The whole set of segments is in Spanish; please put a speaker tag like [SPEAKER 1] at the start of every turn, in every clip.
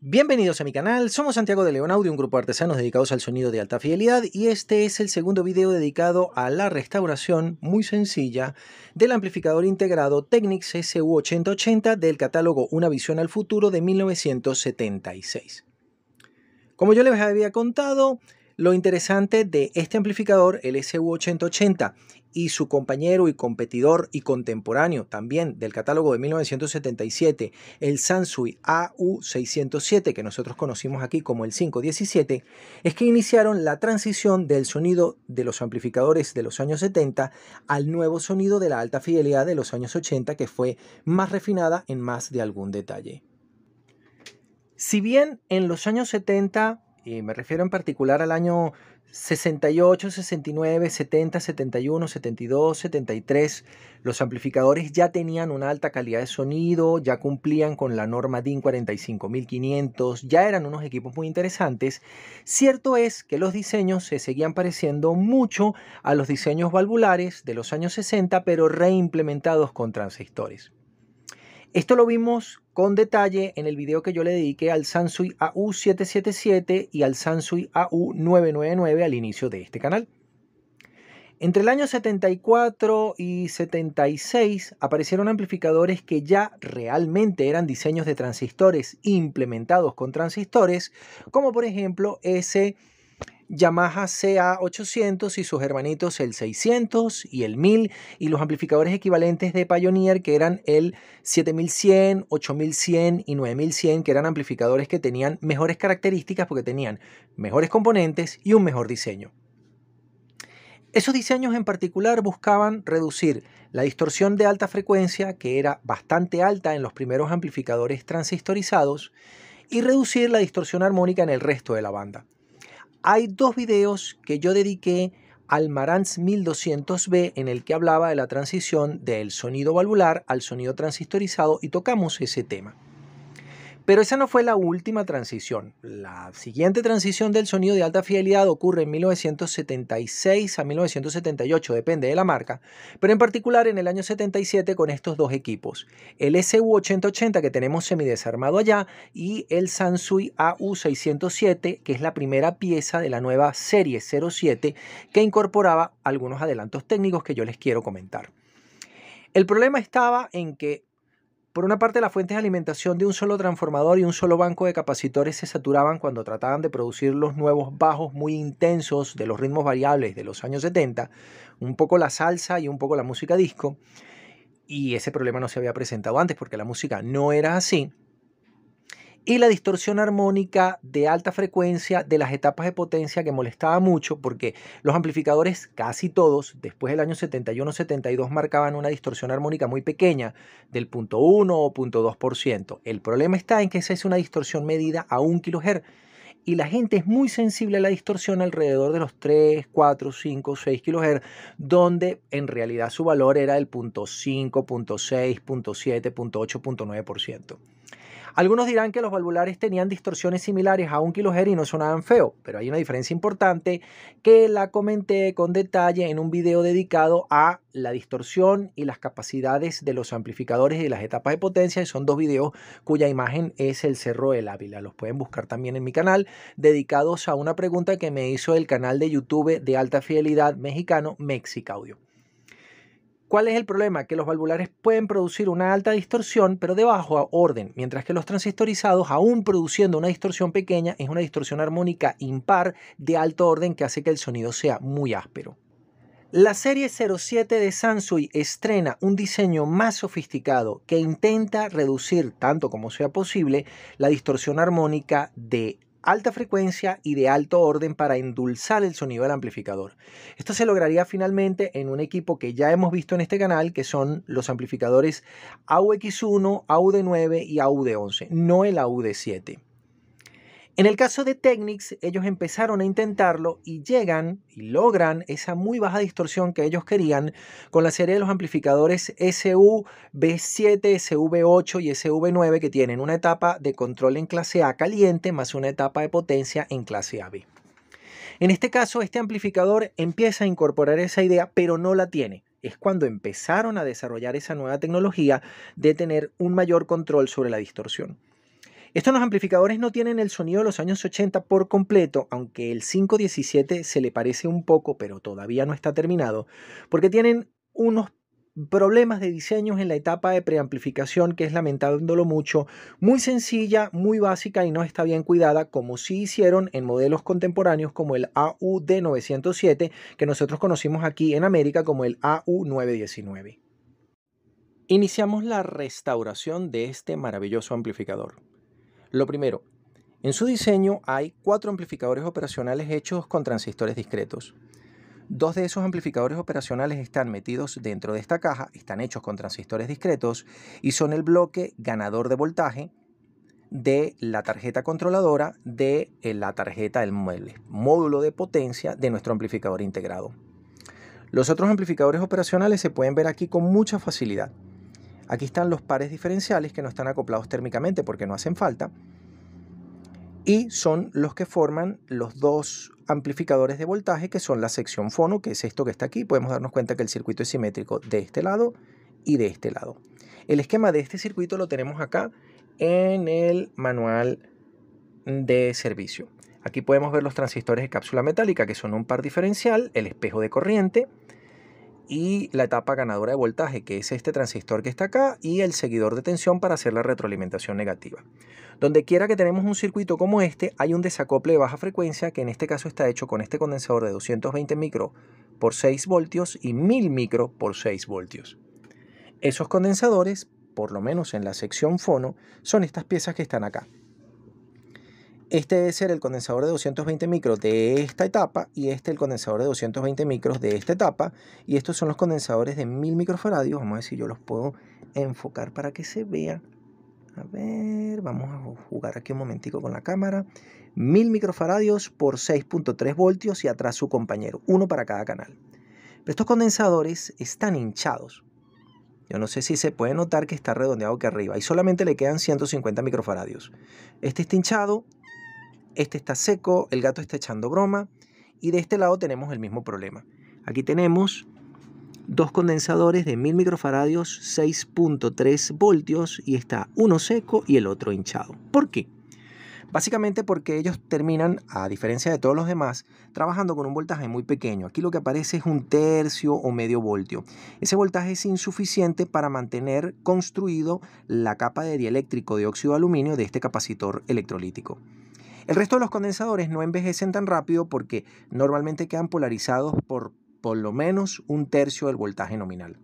[SPEAKER 1] Bienvenidos a mi canal, somos Santiago de León Audio, un grupo de artesanos dedicados al sonido de alta fidelidad y este es el segundo video dedicado a la restauración muy sencilla del amplificador integrado Technics SU8080 del catálogo Una visión al futuro de 1976. Como yo les había contado, lo interesante de este amplificador, el SU8080 y su compañero y competidor y contemporáneo también del catálogo de 1977, el Sansui AU607, que nosotros conocimos aquí como el 517, es que iniciaron la transición del sonido de los amplificadores de los años 70 al nuevo sonido de la alta fidelidad de los años 80, que fue más refinada en más de algún detalle. Si bien en los años 70 y eh, me refiero en particular al año 68, 69, 70, 71, 72, 73, los amplificadores ya tenían una alta calidad de sonido, ya cumplían con la norma DIN 45500, ya eran unos equipos muy interesantes. Cierto es que los diseños se seguían pareciendo mucho a los diseños valvulares de los años 60, pero reimplementados con transistores. Esto lo vimos con detalle en el video que yo le dediqué al Sansui AU777 y al Sansui AU999 al inicio de este canal. Entre el año 74 y 76 aparecieron amplificadores que ya realmente eran diseños de transistores implementados con transistores, como por ejemplo ese Yamaha CA800 y sus hermanitos el 600 y el 1000 y los amplificadores equivalentes de Pioneer que eran el 7100, 8100 y 9100 que eran amplificadores que tenían mejores características porque tenían mejores componentes y un mejor diseño. Esos diseños en particular buscaban reducir la distorsión de alta frecuencia, que era bastante alta en los primeros amplificadores transistorizados, y reducir la distorsión armónica en el resto de la banda hay dos videos que yo dediqué al Marantz 1200B en el que hablaba de la transición del sonido valvular al sonido transistorizado y tocamos ese tema. Pero esa no fue la última transición. La siguiente transición del sonido de alta fidelidad ocurre en 1976 a 1978, depende de la marca, pero en particular en el año 77 con estos dos equipos, el SU8080 que tenemos semidesarmado allá y el Sansui AU607, que es la primera pieza de la nueva serie 07 que incorporaba algunos adelantos técnicos que yo les quiero comentar. El problema estaba en que por una parte, las fuentes de alimentación de un solo transformador y un solo banco de capacitores se saturaban cuando trataban de producir los nuevos bajos muy intensos de los ritmos variables de los años 70, un poco la salsa y un poco la música disco, y ese problema no se había presentado antes porque la música no era así, y la distorsión armónica de alta frecuencia de las etapas de potencia que molestaba mucho porque los amplificadores, casi todos, después del año 71-72 marcaban una distorsión armónica muy pequeña del 0.1 o 0.2%. El problema está en que esa es una distorsión medida a 1 kHz y la gente es muy sensible a la distorsión alrededor de los 3, 4, 5, 6 kHz, donde en realidad su valor era del 0.5, 0.6, 0.7, 0.8, 0.9%. Algunos dirán que los valvulares tenían distorsiones similares, a un kilohertz y no sonaban feo, pero hay una diferencia importante que la comenté con detalle en un video dedicado a la distorsión y las capacidades de los amplificadores y las etapas de potencia. son dos videos cuya imagen es el Cerro del Ávila. Los pueden buscar también en mi canal, dedicados a una pregunta que me hizo el canal de YouTube de alta fidelidad mexicano Mexicaudio. Audio. ¿Cuál es el problema? Que los valvulares pueden producir una alta distorsión, pero de bajo orden, mientras que los transistorizados, aún produciendo una distorsión pequeña, es una distorsión armónica impar de alto orden que hace que el sonido sea muy áspero. La serie 07 de Sansui estrena un diseño más sofisticado que intenta reducir tanto como sea posible la distorsión armónica de alta frecuencia y de alto orden para endulzar el sonido del amplificador. Esto se lograría finalmente en un equipo que ya hemos visto en este canal, que son los amplificadores AUX1, AUD9 y AUD11, no el AUD7. En el caso de Technics, ellos empezaron a intentarlo y llegan y logran esa muy baja distorsión que ellos querían con la serie de los amplificadores b 7 sv 8 y sv 9 que tienen una etapa de control en clase A caliente más una etapa de potencia en clase AB. En este caso, este amplificador empieza a incorporar esa idea, pero no la tiene. Es cuando empezaron a desarrollar esa nueva tecnología de tener un mayor control sobre la distorsión. Estos amplificadores no tienen el sonido de los años 80 por completo, aunque el 517 se le parece un poco, pero todavía no está terminado, porque tienen unos problemas de diseños en la etapa de preamplificación que es lamentándolo mucho, muy sencilla, muy básica y no está bien cuidada como sí hicieron en modelos contemporáneos como el AUD907 que nosotros conocimos aquí en América como el AU919. Iniciamos la restauración de este maravilloso amplificador. Lo primero, en su diseño hay cuatro amplificadores operacionales hechos con transistores discretos. Dos de esos amplificadores operacionales están metidos dentro de esta caja, están hechos con transistores discretos y son el bloque ganador de voltaje de la tarjeta controladora de eh, la tarjeta del mueble, módulo de potencia de nuestro amplificador integrado. Los otros amplificadores operacionales se pueden ver aquí con mucha facilidad. Aquí están los pares diferenciales que no están acoplados térmicamente porque no hacen falta. Y son los que forman los dos amplificadores de voltaje que son la sección fono, que es esto que está aquí. Podemos darnos cuenta que el circuito es simétrico de este lado y de este lado. El esquema de este circuito lo tenemos acá en el manual de servicio. Aquí podemos ver los transistores de cápsula metálica que son un par diferencial, el espejo de corriente, y la etapa ganadora de voltaje, que es este transistor que está acá, y el seguidor de tensión para hacer la retroalimentación negativa. Donde quiera que tenemos un circuito como este, hay un desacople de baja frecuencia, que en este caso está hecho con este condensador de 220 micro por 6 voltios y 1000 micro por 6 voltios. Esos condensadores, por lo menos en la sección fono, son estas piezas que están acá. Este debe ser el condensador de 220 micros de esta etapa y este el condensador de 220 micros de esta etapa. Y estos son los condensadores de 1000 microfaradios. Vamos a ver si yo los puedo enfocar para que se vea. A ver, vamos a jugar aquí un momentico con la cámara. 1000 microfaradios por 6.3 voltios y atrás su compañero, uno para cada canal. Pero estos condensadores están hinchados. Yo no sé si se puede notar que está redondeado que arriba y solamente le quedan 150 microfaradios. Este está hinchado, este está seco, el gato está echando broma y de este lado tenemos el mismo problema. Aquí tenemos dos condensadores de 1000 microfaradios, 6.3 voltios y está uno seco y el otro hinchado. ¿Por qué? Básicamente porque ellos terminan, a diferencia de todos los demás, trabajando con un voltaje muy pequeño. Aquí lo que aparece es un tercio o medio voltio. Ese voltaje es insuficiente para mantener construido la capa de dieléctrico de óxido de aluminio de este capacitor electrolítico. El resto de los condensadores no envejecen tan rápido porque normalmente quedan polarizados por por lo menos un tercio del voltaje nominal.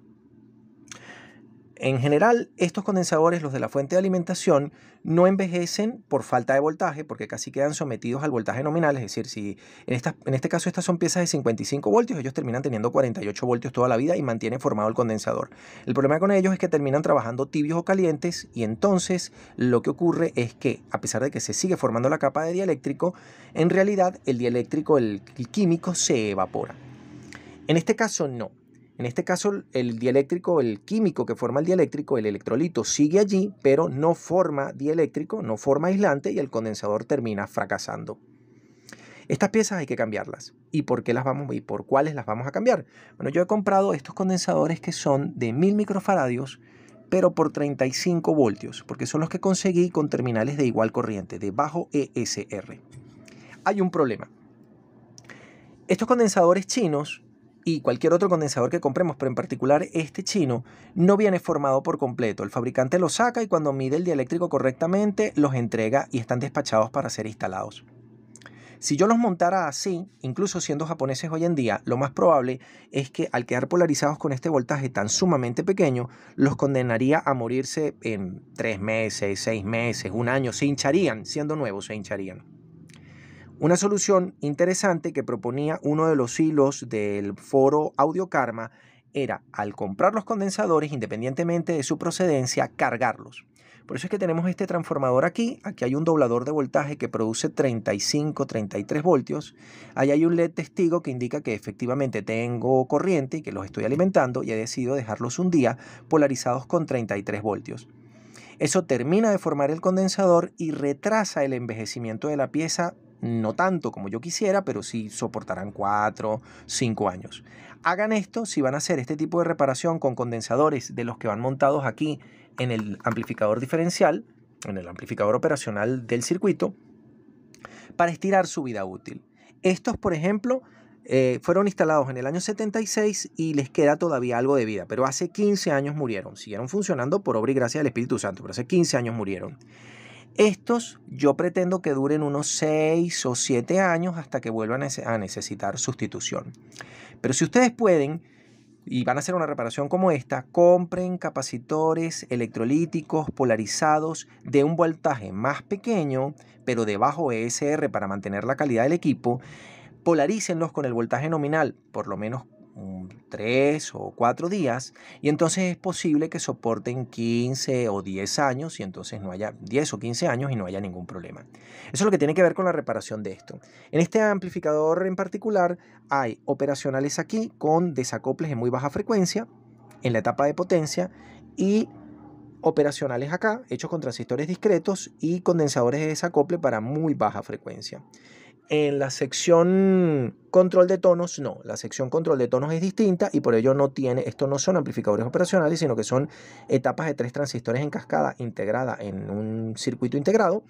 [SPEAKER 1] En general, estos condensadores, los de la fuente de alimentación, no envejecen por falta de voltaje, porque casi quedan sometidos al voltaje nominal, es decir, si en, este caso estas son piezas de 55 voltios, ellos terminan teniendo 48 voltios toda la vida y mantienen formado el condensador. El problema con ellos es que terminan trabajando tibios o calientes y entonces lo que ocurre es que, a pesar de que se sigue formando la capa de dieléctrico, en realidad el dieléctrico, el químico, se evapora. En este caso no, en este caso, el dieléctrico, el químico que forma el dieléctrico, el electrolito, sigue allí, pero no forma dieléctrico, no forma aislante y el condensador termina fracasando. Estas piezas hay que cambiarlas. ¿Y por qué las vamos y por cuáles las vamos a cambiar? Bueno, yo he comprado estos condensadores que son de 1000 microfaradios, pero por 35 voltios, porque son los que conseguí con terminales de igual corriente, de bajo ESR. Hay un problema. Estos condensadores chinos y cualquier otro condensador que compremos, pero en particular este chino, no viene formado por completo. El fabricante lo saca y cuando mide el dieléctrico correctamente los entrega y están despachados para ser instalados. Si yo los montara así, incluso siendo japoneses hoy en día, lo más probable es que al quedar polarizados con este voltaje tan sumamente pequeño, los condenaría a morirse en tres meses, seis meses, un año. Se hincharían, siendo nuevos, se hincharían. Una solución interesante que proponía uno de los hilos del foro Audio Karma era, al comprar los condensadores, independientemente de su procedencia, cargarlos. Por eso es que tenemos este transformador aquí. Aquí hay un doblador de voltaje que produce 35, 33 voltios. Ahí hay un LED testigo que indica que efectivamente tengo corriente y que los estoy alimentando y he decidido dejarlos un día polarizados con 33 voltios. Eso termina de formar el condensador y retrasa el envejecimiento de la pieza no tanto como yo quisiera, pero sí soportarán 4, 5 años. Hagan esto si van a hacer este tipo de reparación con condensadores de los que van montados aquí en el amplificador diferencial, en el amplificador operacional del circuito, para estirar su vida útil. Estos, por ejemplo, eh, fueron instalados en el año 76 y les queda todavía algo de vida, pero hace 15 años murieron. Siguieron funcionando por obra y gracia del Espíritu Santo, pero hace 15 años murieron. Estos yo pretendo que duren unos 6 o 7 años hasta que vuelvan a necesitar sustitución. Pero si ustedes pueden y van a hacer una reparación como esta, compren capacitores electrolíticos polarizados de un voltaje más pequeño, pero de bajo ESR para mantener la calidad del equipo. polarícenlos con el voltaje nominal, por lo menos tres o cuatro días y entonces es posible que soporten 15 o 10 años y entonces no haya 10 o 15 años y no haya ningún problema. Eso es lo que tiene que ver con la reparación de esto. En este amplificador en particular hay operacionales aquí con desacoples de muy baja frecuencia en la etapa de potencia y operacionales acá hechos con transistores discretos y condensadores de desacople para muy baja frecuencia. En la sección control de tonos, no. La sección control de tonos es distinta y por ello no tiene, estos no son amplificadores operacionales, sino que son etapas de tres transistores en cascada integrada en un circuito integrado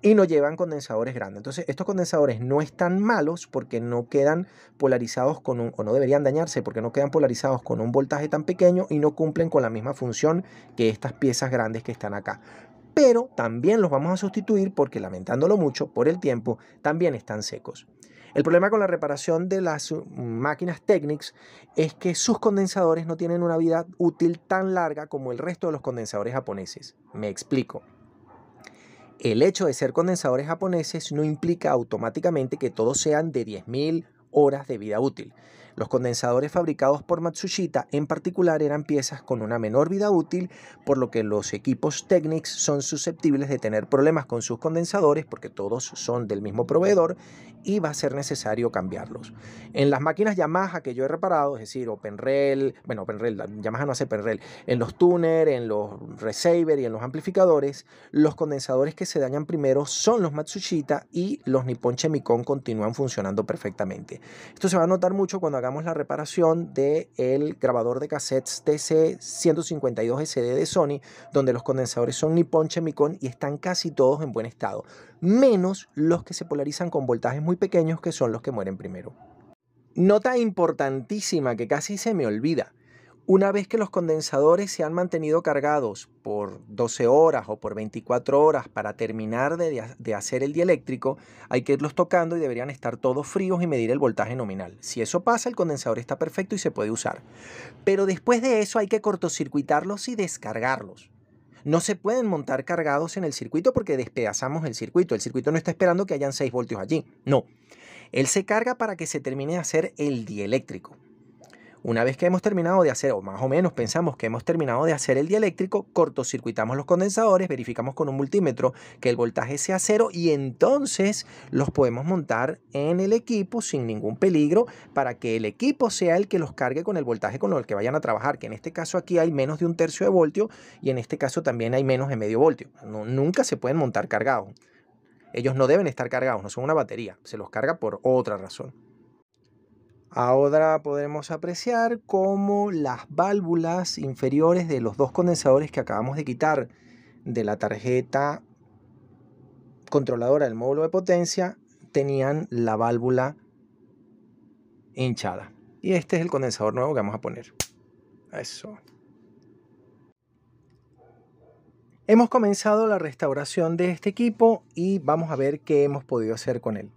[SPEAKER 1] y no llevan condensadores grandes. Entonces, estos condensadores no están malos porque no quedan polarizados con un, o no deberían dañarse porque no quedan polarizados con un voltaje tan pequeño y no cumplen con la misma función que estas piezas grandes que están acá pero también los vamos a sustituir porque, lamentándolo mucho por el tiempo, también están secos. El problema con la reparación de las uh, máquinas Technics es que sus condensadores no tienen una vida útil tan larga como el resto de los condensadores japoneses. Me explico. El hecho de ser condensadores japoneses no implica automáticamente que todos sean de 10.000 horas de vida útil. Los condensadores fabricados por Matsushita en particular eran piezas con una menor vida útil, por lo que los equipos Technics son susceptibles de tener problemas con sus condensadores porque todos son del mismo proveedor y va a ser necesario cambiarlos. En las máquinas Yamaha que yo he reparado, es decir, open OpenRail, bueno, OpenRail, Yamaha no hace OpenRail, en los tuners, en los receiver y en los amplificadores, los condensadores que se dañan primero son los Matsushita y los Nippon Chemicon continúan funcionando perfectamente. Esto se va a notar mucho cuando haga la reparación del grabador de cassettes TC152 SD de Sony, donde los condensadores son Nippon Chemicon y están casi todos en buen estado, menos los que se polarizan con voltajes muy pequeños que son los que mueren primero. Nota importantísima que casi se me olvida. Una vez que los condensadores se han mantenido cargados por 12 horas o por 24 horas para terminar de, hacer el dieléctrico, hay que irlos tocando y deberían estar todos fríos y medir el voltaje nominal. Si eso pasa, el condensador está perfecto y se puede usar. Pero después de eso hay que cortocircuitarlos y descargarlos. No se pueden montar cargados en el circuito porque despedazamos el circuito. El circuito no está esperando que hayan 6 voltios allí. No. Él se carga para que se termine de hacer el dieléctrico. Una vez que hemos terminado de hacer, o más o menos pensamos que hemos terminado de hacer el dieléctrico, cortocircuitamos los condensadores, verificamos con un multímetro que el voltaje sea cero y entonces los podemos montar en el equipo sin ningún peligro para que el equipo sea el que los cargue con el voltaje con el que vayan a trabajar, que en este caso aquí hay menos de un tercio de voltio y en este caso también hay menos de medio voltio. nunca se pueden montar cargados. Ellos no deben estar cargados, no son una batería, se los carga por otra razón. Ahora podremos apreciar cómo las válvulas inferiores de los dos condensadores que acabamos de quitar de la tarjeta controladora del módulo de potencia tenían la válvula hinchada. Y este es el condensador nuevo que vamos a poner. Eso. Hemos comenzado la restauración de este equipo y vamos a ver qué hemos podido hacer con él.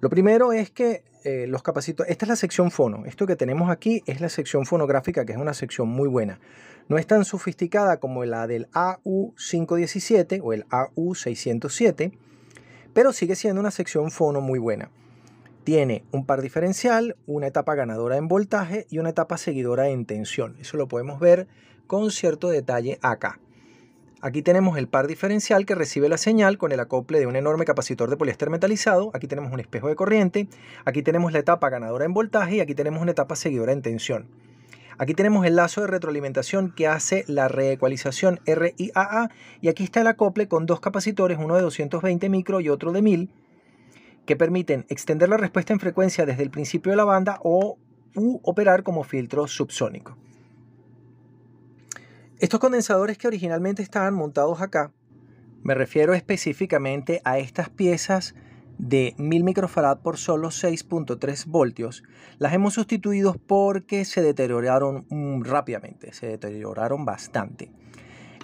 [SPEAKER 1] Lo primero es que eh, los capacitos. Esta es la sección fono. Esto que tenemos aquí es la sección fonográfica, que es una sección muy buena. No es tan sofisticada como la del AU517 o el AU607, pero sigue siendo una sección fono muy buena. Tiene un par diferencial, una etapa ganadora en voltaje y una etapa seguidora en tensión. Eso lo podemos ver con cierto detalle acá. Aquí tenemos el par diferencial que recibe la señal con el acople de un enorme capacitor de poliéster metalizado. Aquí tenemos un espejo de corriente. Aquí tenemos la etapa ganadora en voltaje y aquí tenemos una etapa seguidora en tensión. Aquí tenemos el lazo de retroalimentación que hace la reecualización RIAA y aquí está el acople con dos capacitores, uno de 220 micro y otro de 1000, que permiten extender la respuesta en frecuencia desde el principio de la banda o u, operar como filtro subsónico. Estos condensadores que originalmente estaban montados acá, me refiero específicamente a estas piezas de 1000 microfarad por solo 6.3 voltios, las hemos sustituido porque se deterioraron mm, rápidamente, se deterioraron bastante.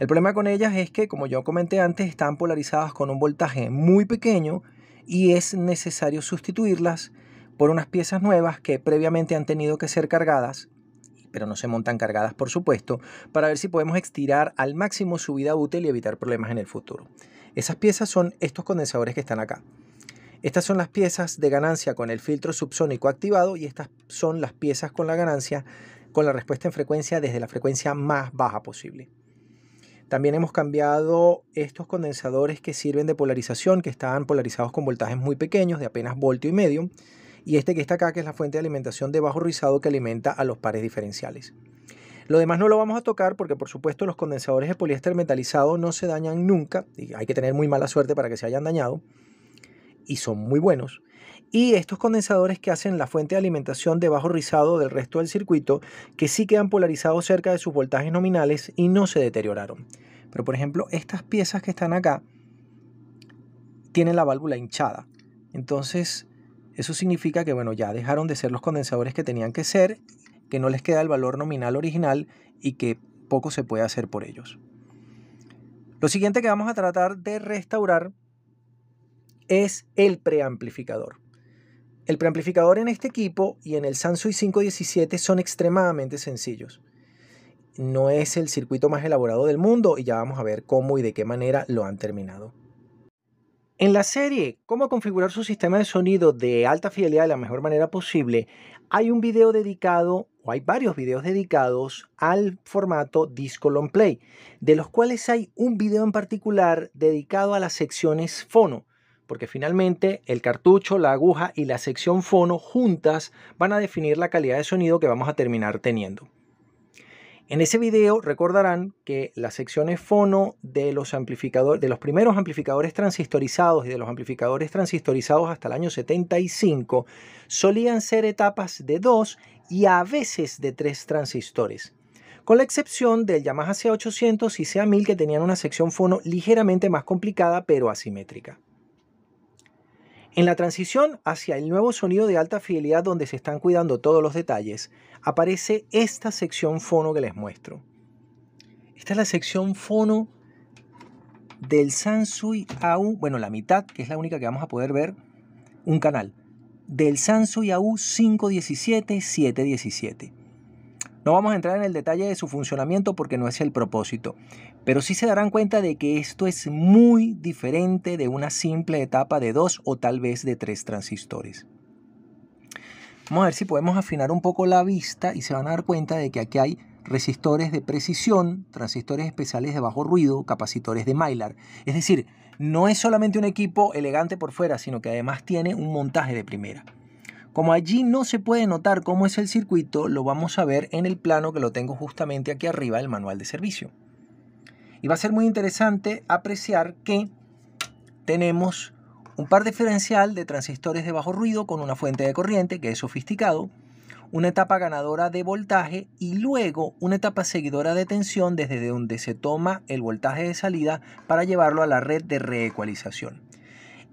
[SPEAKER 1] El problema con ellas es que, como yo comenté antes, están polarizadas con un voltaje muy pequeño y es necesario sustituirlas por unas piezas nuevas que previamente han tenido que ser cargadas pero no se montan cargadas por supuesto, para ver si podemos estirar al máximo su vida útil y evitar problemas en el futuro. Esas piezas son estos condensadores que están acá. Estas son las piezas de ganancia con el filtro subsónico activado y estas son las piezas con la ganancia con la respuesta en frecuencia desde la frecuencia más baja posible. También hemos cambiado estos condensadores que sirven de polarización, que estaban polarizados con voltajes muy pequeños, de apenas voltio y medio, y este que está acá, que es la fuente de alimentación de bajo rizado que alimenta a los pares diferenciales. Lo demás no lo vamos a tocar porque por supuesto los condensadores de poliéster metalizado no se dañan nunca, y hay que tener muy mala suerte para que se hayan dañado, y son muy buenos. Y estos condensadores que hacen la fuente de alimentación de bajo rizado del resto del circuito, que sí quedan polarizados cerca de sus voltajes nominales y no se deterioraron. Pero por ejemplo, estas piezas que están acá tienen la válvula hinchada. Entonces, eso significa que bueno, ya dejaron de ser los condensadores que tenían que ser, que no les queda el valor nominal original y que poco se puede hacer por ellos. Lo siguiente que vamos a tratar de restaurar es el preamplificador. El preamplificador en este equipo y en el Sansui 517 son extremadamente sencillos. No es el circuito más elaborado del mundo y ya vamos a ver cómo y de qué manera lo han terminado. En la serie Cómo configurar su sistema de sonido de alta fidelidad de la mejor manera posible, hay un video dedicado, o hay varios videos dedicados al formato Disco Long Play, de los cuales hay un video en particular dedicado a las secciones fono, porque finalmente el cartucho, la aguja y la sección fono juntas van a definir la calidad de sonido que vamos a terminar teniendo. En ese video recordarán que las secciones fono de los, de los primeros amplificadores transistorizados y de los amplificadores transistorizados hasta el año 75 solían ser etapas de dos y a veces de tres transistores con la excepción del Yamaha C800 y C1000 que tenían una sección fono ligeramente más complicada pero asimétrica. En la transición hacia el nuevo sonido de alta fidelidad donde se están cuidando todos los detalles, aparece esta sección fono que les muestro. Esta es la sección fono del Sansui AU, bueno, la mitad, que es la única que vamos a poder ver, un canal, del Sansui AU 517-717. No vamos a entrar en el detalle de su funcionamiento porque no es el propósito, pero sí se darán cuenta de que esto es muy diferente de una simple etapa de dos o tal vez de tres transistores. Vamos a ver si podemos afinar un poco la vista y se van a dar cuenta de que aquí hay resistores de precisión, transistores especiales de bajo ruido, capacitores de Mylar. Es decir, no es solamente un equipo elegante por fuera, sino que además tiene un montaje de primera. Como allí no se puede notar cómo es el circuito, lo vamos a ver en el plano que lo tengo justamente aquí arriba del manual de servicio. Y va a ser muy interesante apreciar que tenemos un par diferencial de transistores de bajo ruido con una fuente de corriente que es sofisticado, una etapa ganadora de voltaje y luego una etapa seguidora de tensión desde donde se toma el voltaje de salida para llevarlo a la red de reecualización.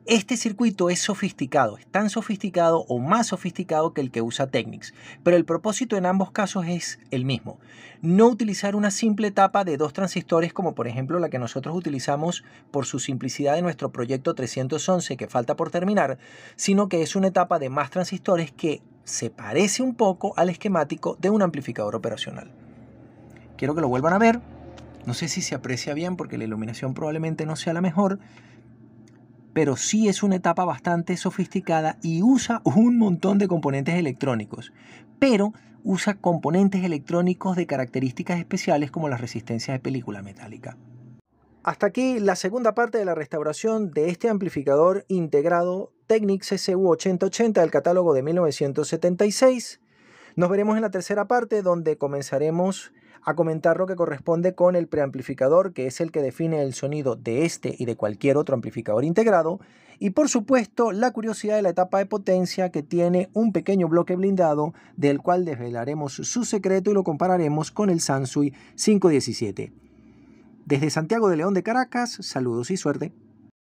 [SPEAKER 1] Este circuito es sofisticado, es tan sofisticado o más sofisticado que el que usa Technics, pero el propósito en ambos casos es el mismo. No utilizar una simple etapa de dos transistores como por ejemplo la que nosotros utilizamos por su simplicidad en nuestro proyecto 311 que falta por terminar, sino que es una etapa de más transistores que se parece un poco al esquemático de un amplificador operacional. Quiero que lo vuelvan a ver. No sé si se aprecia bien porque la iluminación probablemente no sea la mejor pero sí es una etapa bastante sofisticada y usa un montón de componentes electrónicos, pero usa componentes electrónicos de características especiales como las resistencias de película metálica. Hasta aquí la segunda parte de la restauración de este amplificador integrado Technics SU8080 del catálogo de 1976. Nos veremos en la tercera parte donde comenzaremos a comentar lo que corresponde con el preamplificador, que es el que define el sonido de este y de cualquier otro amplificador integrado, y por supuesto la curiosidad de la etapa de potencia que tiene un pequeño bloque blindado del cual desvelaremos su secreto y lo compararemos con el Sansui 517. Desde Santiago de León de Caracas, saludos y suerte.